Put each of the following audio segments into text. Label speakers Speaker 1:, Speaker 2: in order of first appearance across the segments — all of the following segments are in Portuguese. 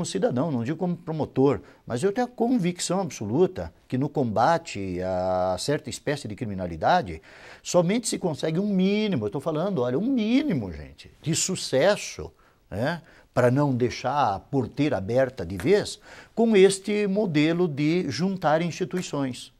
Speaker 1: como cidadão, não digo como promotor, mas eu tenho a convicção absoluta que no combate a certa espécie de criminalidade, somente se consegue um mínimo, eu estou falando, olha, um mínimo, gente, de sucesso, né, para não deixar a porteira aberta de vez, com este modelo de juntar instituições.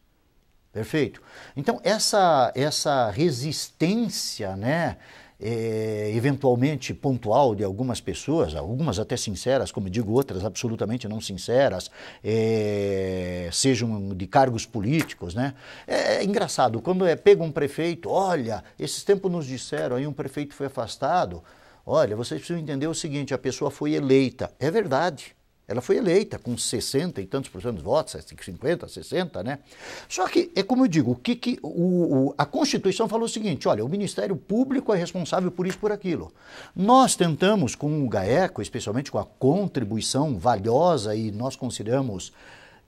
Speaker 1: Perfeito? Então, essa, essa resistência, né? é, eventualmente pontual de algumas pessoas, algumas até sinceras, como digo, outras absolutamente não sinceras, é, sejam de cargos políticos, né? É, é, engraçado, quando é pego um prefeito, olha, esses tempos nos disseram, aí um prefeito foi afastado, olha, vocês precisam entender o seguinte, a pessoa foi eleita, é verdade, ela foi eleita com 60 e tantos por cento de votos, 50, 60, né? Só que, é como eu digo, o que, que o, o, a Constituição falou o seguinte: olha, o Ministério Público é responsável por isso, por aquilo. Nós tentamos, com o GAECO, especialmente com a contribuição valiosa e nós consideramos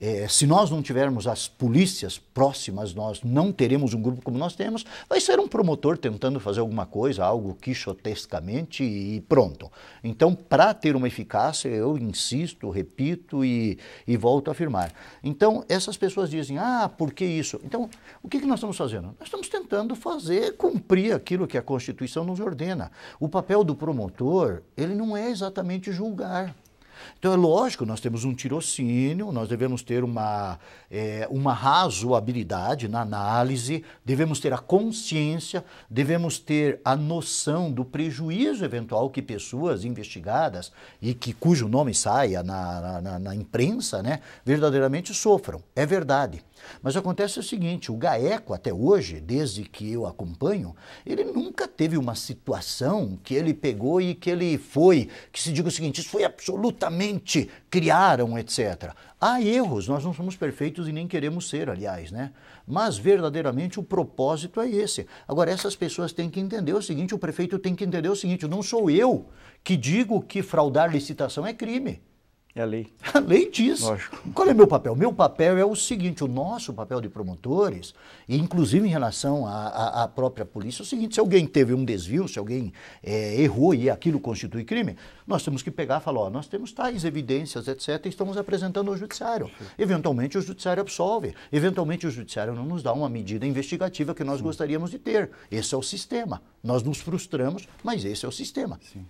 Speaker 1: é, se nós não tivermos as polícias próximas, nós não teremos um grupo como nós temos, vai ser um promotor tentando fazer alguma coisa, algo quixotescamente e pronto. Então, para ter uma eficácia, eu insisto, repito e, e, volto a afirmar. Então, essas pessoas dizem, ah, por que isso? Então, o que, que nós estamos fazendo? Nós estamos tentando fazer, cumprir aquilo que a Constituição nos ordena. O papel do promotor, ele não é exatamente julgar. Então é lógico, nós temos um tirocínio, nós devemos ter uma, é, uma razoabilidade na análise, devemos ter a consciência, devemos ter a noção do prejuízo eventual que pessoas investigadas e que cujo nome saia na, na, na imprensa, né, verdadeiramente sofram. É verdade. Mas acontece o seguinte: o GAECO, até hoje, desde que eu acompanho, ele nunca teve uma situação que ele pegou e que ele foi, que se diga o seguinte: isso foi absolutamente, criaram, etc. Há erros, nós não somos perfeitos e nem queremos ser, aliás, né? Mas verdadeiramente o propósito é esse. Agora, essas pessoas têm que entender o seguinte: o prefeito tem que entender o seguinte, não sou eu que digo que fraudar licitação é crime. É a lei. A lei diz. Lógico. Qual é o meu papel? Meu papel é o seguinte: o nosso papel de promotores, inclusive em relação à, à própria polícia, é o seguinte: se alguém teve um desvio, se alguém é, errou e aquilo constitui crime, nós temos que pegar e falar: ó, nós temos tais evidências, etc., e estamos apresentando ao judiciário. Sim. Eventualmente o judiciário absolve, eventualmente o judiciário não nos dá uma medida investigativa que nós Sim. gostaríamos de ter. Esse é o sistema. Nós nos frustramos, mas esse é o sistema. Sim.